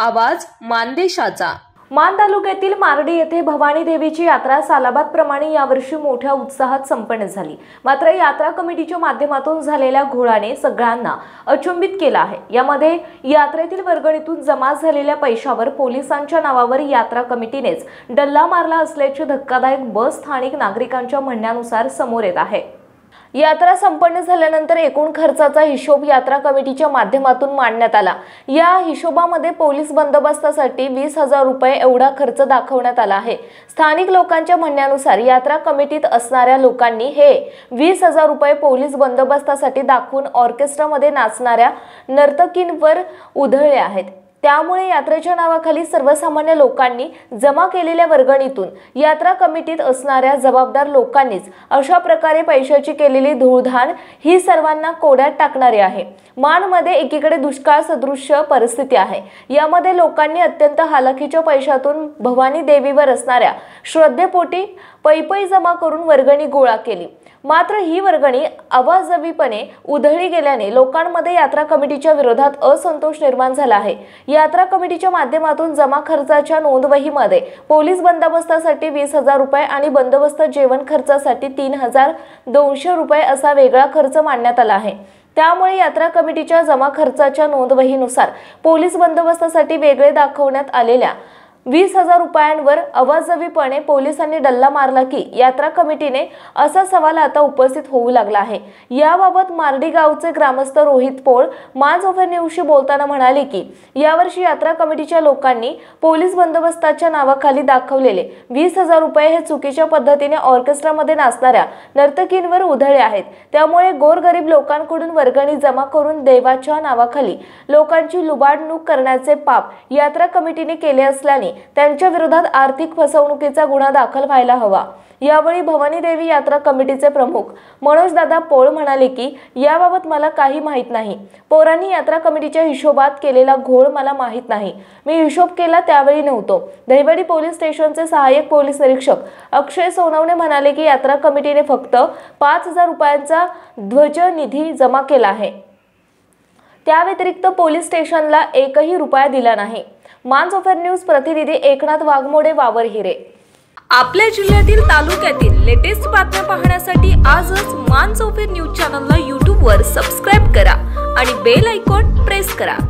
आवाज मानदेशाचा मान तालुक्यातील मारडी येथे भवानी देवीची यात्रा सालाबाद प्रमाणे यावर्षी मोठ्या उत्साहात संपन्न झाली मात्र यात्रा कमिटीच्या माध्यमातून झालेल्या घोळाने सगळ्यांना अचंबित केला आहे यामध्ये यात्रेतील वर्गणीतून जमा झालेल्या पैशावर पोलिसांच्या नावावर यात्रा कमिटीनेच डल्ला मारला असल्याचे धक्कादायक बस स्थानिक नागरिकांच्या म्हणण्यानुसार समोर येत आहे यात्रा संपन्न झाल्यानंतर एकूण खर्चाचा हिशोब यात्रा कमिटीच्या माध्यमातून मांडण्यात आला या हिशोबामध्ये पोलीस बंदोबस्तासाठी वीस हजार रुपये एवढा खर्च दाखवण्यात आला आहे स्थानिक लोकांच्या म्हणण्यानुसार यात्रा कमिटीत असणाऱ्या लोकांनी हे वीस हजार रुपये पोलीस बंदोबस्तासाठी दाखवून ऑर्केस्ट्रामध्ये नाचणाऱ्या नर्तकींवर उधळले आहेत त्यामुळे यात्रेच्या नावाखाली सर्वसामान्य लोकांनी जमा केलेल्या वर्गणीतून यात्रा कमिटीत असणाऱ्या जबाबदार लोकांनीच अशा प्रकारे पैशाची केलेली धूळधान ही सर्वांना कोड्यात टाकणारी आहे मानमध्ये एकीकडे दुष्काळ सदृश्य परिस्थिती आहे यामध्ये लोकांनी अत्यंत हालाखीच्या पैशातून भवानी देवीवर असणाऱ्या श्रद्धेपोटी पैपै जमा करून वर्गणी गोळा केली मात्र ही वर्गणी अवाजवीपणे उधळी गेल्याने लोकांमध्ये यात्रा कमिटीच्या विरोधात असंतोष निर्माण झाला आहे यात्रा कमिटीच्या माध्यमातून जमा खर्चाच्या नोंदवहीमध्ये पोलीस बंदोबस्तासाठी वीस हजार रुपये आणि बंदोबस्त जेवण खर्चासाठी तीन हजार दोनशे रुपये असा वेगळा खर्च मांडण्यात आला आहे त्यामुळे यात्रा कमिटीच्या जमा खर्चाच्या नोंदवहीनुसार पोलीस बंदोबस्तासाठी वेगळे दाखवण्यात आलेल्या वीस हजार रुपयांवर अवाजवीपणे पोलिसांनी डल्ला मारला की यात्रा कमिटीने असा सवाल आता उपस्थित होऊ लागला आहे याबाबत मार्डी गावचे ग्रामस्थ रोहित पोळ माज न्यूजशी बोलताना म्हणाले की यावर्षी यात्रा कमिटीच्या लोकांनी पोलीस बंदोबस्ताच्या नावाखाली दाखवलेले वीस हजार रुपये हे चुकीच्या पद्धतीने ऑर्केस्ट्रामध्ये नाचणाऱ्या नर्तकींवर उधळे आहेत त्यामुळे गोरगरीब लोकांकडून वर्गणी जमा करून देवाच्या नावाखाली लोकांची लुबाडणूक करण्याचे पाप यात्रा कमिटीने केले असल्याने त्यांच्या विरोधात आर्थिक फसवणुकीचा गुन्हा दाखल व्हायला हवा यावेळी भवानी देवी यात्रा कमिटीचे प्रमुख मनोजदादा पोळ म्हणाले की याबाबत मला काही माहीत नाही पोरांनी यात्रा कमिटीच्या हिशोबात केलेला घोळ मला माहीत नाही मी हिशोब केला त्यावेळी नव्हतो दहिवडी पोलीस स्टेशनचे सहाय्यक पोलीस निरीक्षक अक्षय सोनवणे म्हणाले की यात्रा कमिटीने फक्त पाच हजार रुपयांचा ध्वज निधी जमा केला आहे त्या व्यतिरिक्त पोलीस स्टेशनला एकही रुपया दिला नाही मान्स ऑफर न्यूज प्रतिनिधी एकनाथ वाघमोडे वावर हिरे आपल्या जिल्ह्यातील तालुक्यातील लेटेस्ट बातम्या पाहण्यासाठी आजच मान्स ऑफर न्यूज चॅनलला वर सबस्क्राईब करा आणि बेल आयकॉन प्रेस करा